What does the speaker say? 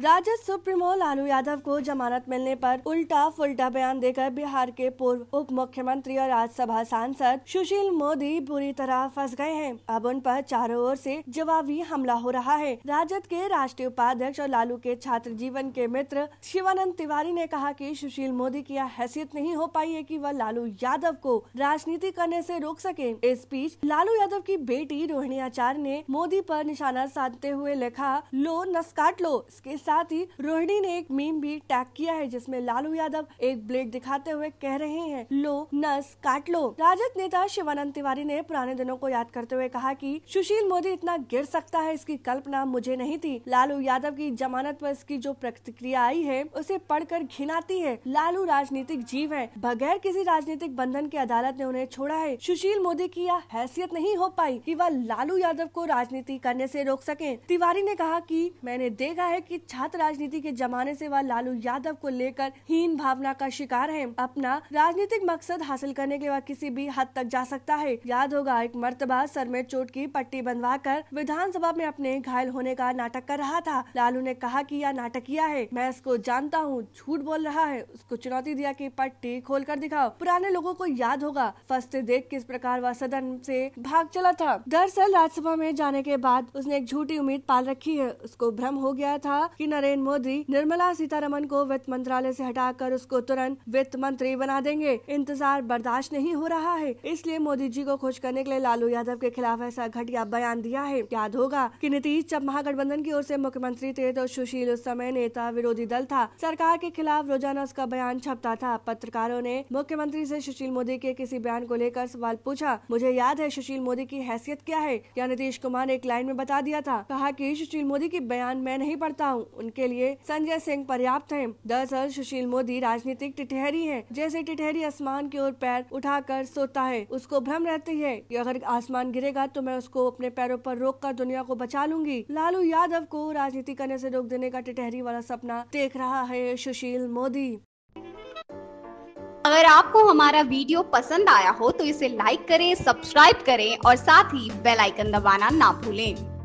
Rajad supremo Lalu Yadav को जमानत मिलने पर उल्टा फुलटा बयान देकर बिहार के पूर्व उप मुख्यमंत्री और राज्यसभा सांसद सुशील मोदी बुरी तरह फंस गए हैं अब उन पर चारों ओर से जवाबी हमला हो रहा है राजद के राष्ट्रीय उपाध्यक्ष और लालू के छात्र जीवन के मित्र शिवानंद तिवारी ने कहा कि सुशील मोदी की यह हैसियत नहीं हो पाई है की वह लालू यादव को राजनीति करने ऐसी रोक सके इस बीच लालू यादव की बेटी रोहिणी आचार्य ने मोदी आरोप निशाना साधते हुए लिखा लो नस काट लो इसके साथ ही रोहिणी ने एक मीम भी टैग किया है जिसमें लालू यादव एक ब्लेड दिखाते हुए कह रहे हैं लो नस काट लो राजद नेता शिवानंद तिवारी ने पुराने दिनों को याद करते हुए कहा कि सुशील मोदी इतना गिर सकता है इसकी कल्पना मुझे नहीं थी लालू यादव की जमानत पर इसकी जो प्रतिक्रिया आई है उसे पढ़कर घिनाती है लालू राजनीतिक जीव है बगैर किसी राजनीतिक बंधन के अदालत ने उन्हें छोड़ा है सुशील मोदी की यह हैसियत नहीं हो पाई कि वह लालू यादव को राजनीति करने से रोक सके तिवारी ने कहा कि मैंने देखा है कि छात्र राजनीति के जमाने से वह लालू यादव को लेकर हीन भावना का शिकार है अपना राजनीतिक मकसद हासिल करने के वह किसी भी हद तक जा सकता है याद होगा एक मर्तबा सर में चोट की पट्टी बनवा कर विधानसभा में अपने घायल होने का नाटक कर रहा था लालू ने कहा कि यह नाटकिया है मैं इसको जानता हूँ झूठ बोल रहा है उसको चुनौती दिया कि पट्टी खोल कर दिखाओ पुराने लोगों को याद होगा फंसते देख किस प्रकार वह सदन से भाग चला था दरअसल राज्यसभा में जाने के बाद उसने एक झूठी उम्मीद पाल रखी है उसको भ्रम हो गया था कि नरेंद्र मोदी निर्मला सीतारमन को वित्त मंत्रालय से हटाकर उसको तुरंत वित्त मंत्री बना देंगे इंतजार बर्दाश्त नहीं हो रहा है इसलिए मोदी जी को खुश करने के लिए लालू यादव के खिलाफ ऐसा घटिया बयान दिया है याद होगा कि नीतीश जब महागठबंधन की ओर से मुख्यमंत्री थे तो सुशील उस समय नेता विरोधी दल था सरकार के खिलाफ रोजाना उसका बयान छपता था पत्रकारों ने मुख्यमंत्री से सुशील मोदी के किसी बयान को लेकर सवाल पूछा मुझे याद है सुशील मोदी की हैसियत क्या है क्या नीतीश कुमार ने एक लाइन में बता दिया था कहा की सुशील मोदी की बयान मैं नहीं पढ़ता हूँ उनके लिए संजय सिंह पर्याप्त हैं। दरअसल सुशील मोदी राजनीतिक टिठहरी हैं। जैसे टिठहरी आसमान की ओर पैर उठाकर सोता है उसको भ्रम रहती है कि अगर आसमान गिरेगा तो मैं उसको अपने पैरों पर रोक कर दुनिया को बचा लूंगी लालू यादव को राजनीति करने से रोक देने का टिठहरी वाला सपना देख रहा है सुशील मोदी अगर आपको हमारा वीडियो पसंद आया हो तो इसे लाइक करें सब्सक्राइब करें और साथ ही बेल आइकन दबाना ना भूलें